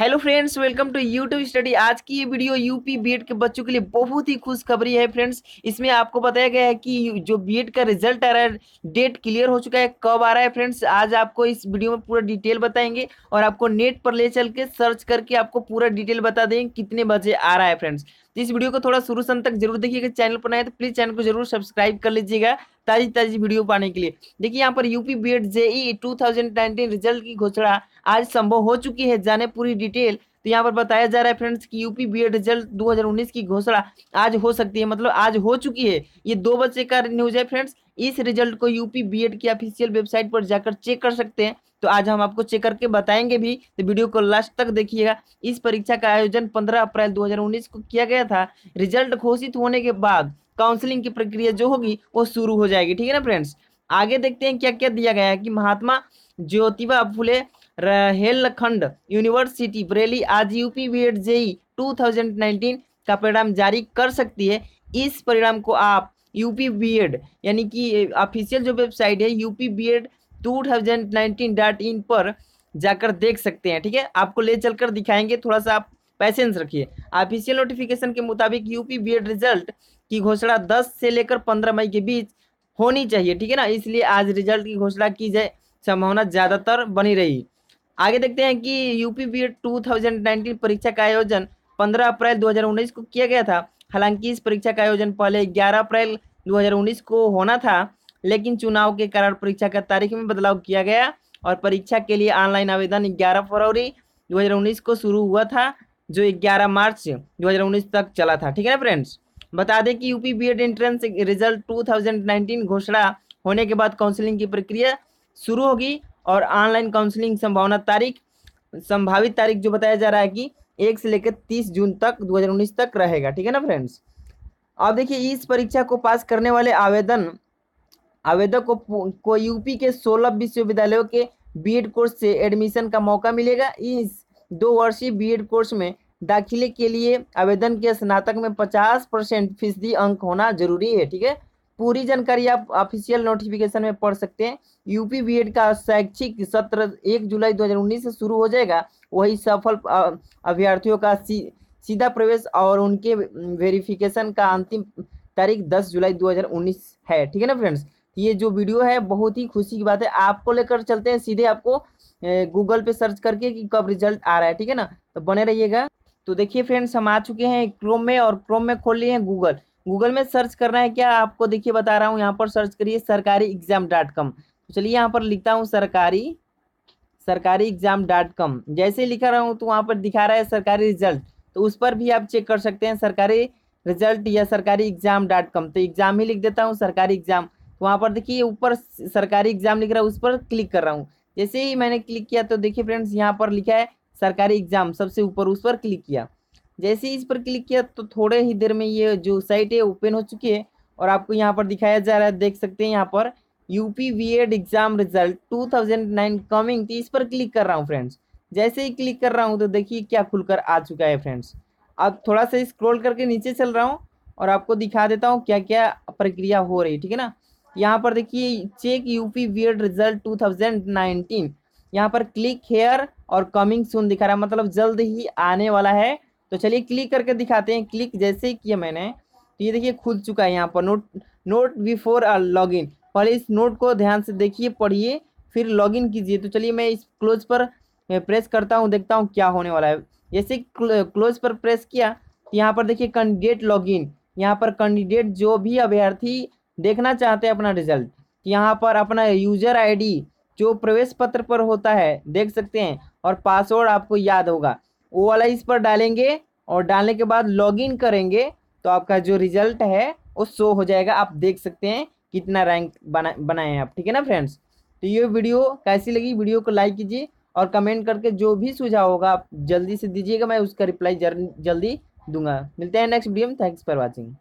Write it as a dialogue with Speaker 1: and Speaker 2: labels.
Speaker 1: hello friends welcome to YouTube study आज की ये वीडियो यूपी बीएड के बच्चों के लिए बहुत ही खुशखबरी है फ्रेंड्स इसमें आपको बताया गया है कि जो बीएड e का रिजल्ट आ रहा है डेट क्लियर हो चुका है कब आ रहा है फ्रेंड्स आज आपको इस वीडियो में पूरा डिटेल बताएंगे और आपको नेट पर ले चल के सर्च करके आपको पूरा डिटेल बता देंगे कितने बजे आ रहा है फ्रेंड्स इस वीडियो को थोड़ा शुरू से तक जरूर देखिएगा चैनल पर नए तो प्लीज चैनल को जरूर सब्सक्राइब कर लीजिएगा ताजी ताजी वीडियो पाने के लिए देखिए यहाँ पर UP B Ed JEE two result की घोषणा आज संभव हो चुकी है जाने पूरी डिटेल तो यहाँ पर बताया जा रहा है फ्रेंड्स कि यूपी बी एड रिजल्ट दो की घोषणा आज हो सकती है मतलब आज हो चुकी है ये दो बजे का न्यूज है फ्रेंड्स इस रिजल्ट को यूपी बी एड की ऑफिशियल वेबसाइट पर जाकर चेक कर सकते हैं तो आज हम आपको चेक करके बताएंगे भी तो वीडियो को लास्ट तक देखिएगा इस परीक्षा का आयोजन 15 अप्रैल 2019 को किया गया था रिजल्ट घोषित होने के बाद काउंसलिंग की प्रक्रिया जो होगी वो शुरू हो जाएगी ठीक है ना फ्रेंड्स आगे देखते हैं क्या क्या दिया गया है कि महात्मा ज्योतिबा फुले हेलखंड यूनिवर्सिटी बरेली आज यूपी बी एड जेई 2019 का परिणाम जारी कर सकती है इस परिणाम को आप यूपी बी यानी कि ऑफिशियल जो वेबसाइट है UP B Ed two thousand nineteen dot in पर जाकर देख सकते हैं ठीक है आपको ले चलकर दिखाएंगे थोड़ा सा आप पैसेंस रखिए ऑफिशियल नोटिफिकेशन के मुताबिक यूपी बी रिजल्ट की घोषणा 10 से लेकर 15 मई के बीच होनी चाहिए ठीक है ना इसलिए आज रिजल्ट की घोषणा की जाए संभावना ज़्यादातर बनी रही आगे देखते हैं कि यूपी बी एड परीक्षा का आयोजन 15 अप्रैल 2019 को किया गया था हालांकि इस परीक्षा का आयोजन पहले 11 अप्रैल 2019 को होना था लेकिन चुनाव के कारण परीक्षा का तारीख में बदलाव किया गया और परीक्षा के लिए ऑनलाइन आवेदन 11 फरवरी 2019 को शुरू हुआ था जो 11 मार्च 2019 तक चला था ठीक है ना फ्रेंड्स बता दें कि यूपी बीएड एंट्रेंस रिजल्ट 2019 घोषणा होने के बाद काउंसलिंग की प्रक्रिया शुरू होगी और ऑनलाइन काउंसलिंग संभावना तारीख संभावित तारीख जो बताया जा रहा है कि एक से लेकर तीस जून तक 2019 तक रहेगा ठीक है ना फ्रेंड्स अब देखिए इस परीक्षा को पास करने वाले आवेदन आवेदक को को यूपी के सोलह विश्वविद्यालयों के बीएड कोर्स से एडमिशन का मौका मिलेगा इस दो वर्षीय बीएड कोर्स में दाखिले के लिए आवेदन के स्नातक में पचास परसेंट फीसदी अंक होना जरूरी है ठीक है पूरी जानकारी आप ऑफिशियल नोटिफिकेशन में पढ़ सकते हैं यूपी बी का शैक्षिक सत्र एक जुलाई 2019 से शुरू हो जाएगा वही सफल अभ्यर्थियों का सी, सीधा प्रवेश और उनके वेरिफिकेशन का अंतिम तारीख 10 जुलाई 2019 है ठीक है ना फ्रेंड्स ये जो वीडियो है बहुत ही खुशी की बात है आपको लेकर चलते हैं सीधे आपको गूगल पे सर्च करके कि कब रिजल्ट आ रहा है ठीक है ना तो बने रहिएगा तो देखिए फ्रेंड्स हम आ चुके हैं क्रोम में और क्रोम में खोल लिए हैं गूगल गूगल में सर्च करना है क्या आपको देखिए बता रहा हूँ यहाँ पर सर्च करिए सरकारी एग्जाम डॉट कॉम तो चलिए यहाँ पर लिखता हूँ सरकारी सरकारी एग्जाम डॉट कॉम जैसे लिखा रहा हूँ तो वहाँ पर दिखा रहा है सरकारी रिजल्ट तो उस पर भी आप चेक कर सकते हैं सरकारी रिजल्ट या सरकारी एग्जाम डॉट कॉम तो एग्जाम ही लिख देता हूँ सरकारी एग्जाम तो वहाँ पर देखिए ऊपर सरकारी एग्जाम लिख रहा है उस पर क्लिक कर रहा हूँ जैसे ही मैंने क्लिक किया तो देखिए फ्रेंड्स यहाँ पर लिखा है सरकारी एग्जाम सबसे ऊपर उस पर क्लिक किया जैसे ही इस पर क्लिक किया तो थोड़े ही देर में ये जो साइट है ओपन हो चुकी है और आपको यहाँ पर दिखाया जा रहा है देख सकते हैं यहाँ पर P V Ed exam result nine coming तो इस पर क्लिक कर रहा हूँ फ्रेंड्स जैसे ही क्लिक कर रहा हूँ तो देखिए क्या खुलकर आ चुका है फ्रेंड्स अब थोड़ा सा स्क्रॉल करके नीचे चल रहा हूँ और आपको दिखा देता हूँ क्या क्या प्रक्रिया हो रही है ठीक है ना यहाँ पर देखिए check UP V Ed result 2019 यहाँ पर क्लिक हेयर और कमिंग सुन दिखा रहा है मतलब जल्द ही आने वाला है तो चलिए क्लिक करके दिखाते हैं क्लिक जैसे ही किया मैंने तो ये देखिए खुल चुका है यहाँ पर note note before log in पहले इस नोट को ध्यान से देखिए पढ़िए फिर लॉग इन कीजिए तो चलिए मैं इस क्लोज पर प्रेस करता हूँ देखता हूँ क्या होने वाला है जैसे क्लोज पर प्रेस किया तो यहाँ पर देखिए कैंडिडेट लॉग इन यहाँ पर कैंडिडेट जो भी अभ्यर्थी देखना चाहते हैं अपना रिजल्ट तो यहाँ पर अपना यूजर आईडी जो प्रवेश पत्र पर होता है देख सकते हैं और पासवर्ड आपको याद होगा वो वाला इस पर डालेंगे और डालने के बाद लॉगिन करेंगे तो आपका जो रिजल्ट है वो शो हो जाएगा आप देख सकते हैं कितना रैंक बना बनाए हैं आप ठीक है ना फ्रेंड्स तो ये वीडियो कैसी लगी वीडियो को लाइक कीजिए और कमेंट करके जो भी सुझाव होगा आप जल्दी से दीजिएगा मैं उसका रिप्लाई जल्दी दूंगा मिलते हैं नेक्स्ट वीडियो में थैंक्स फॉर वॉचिंग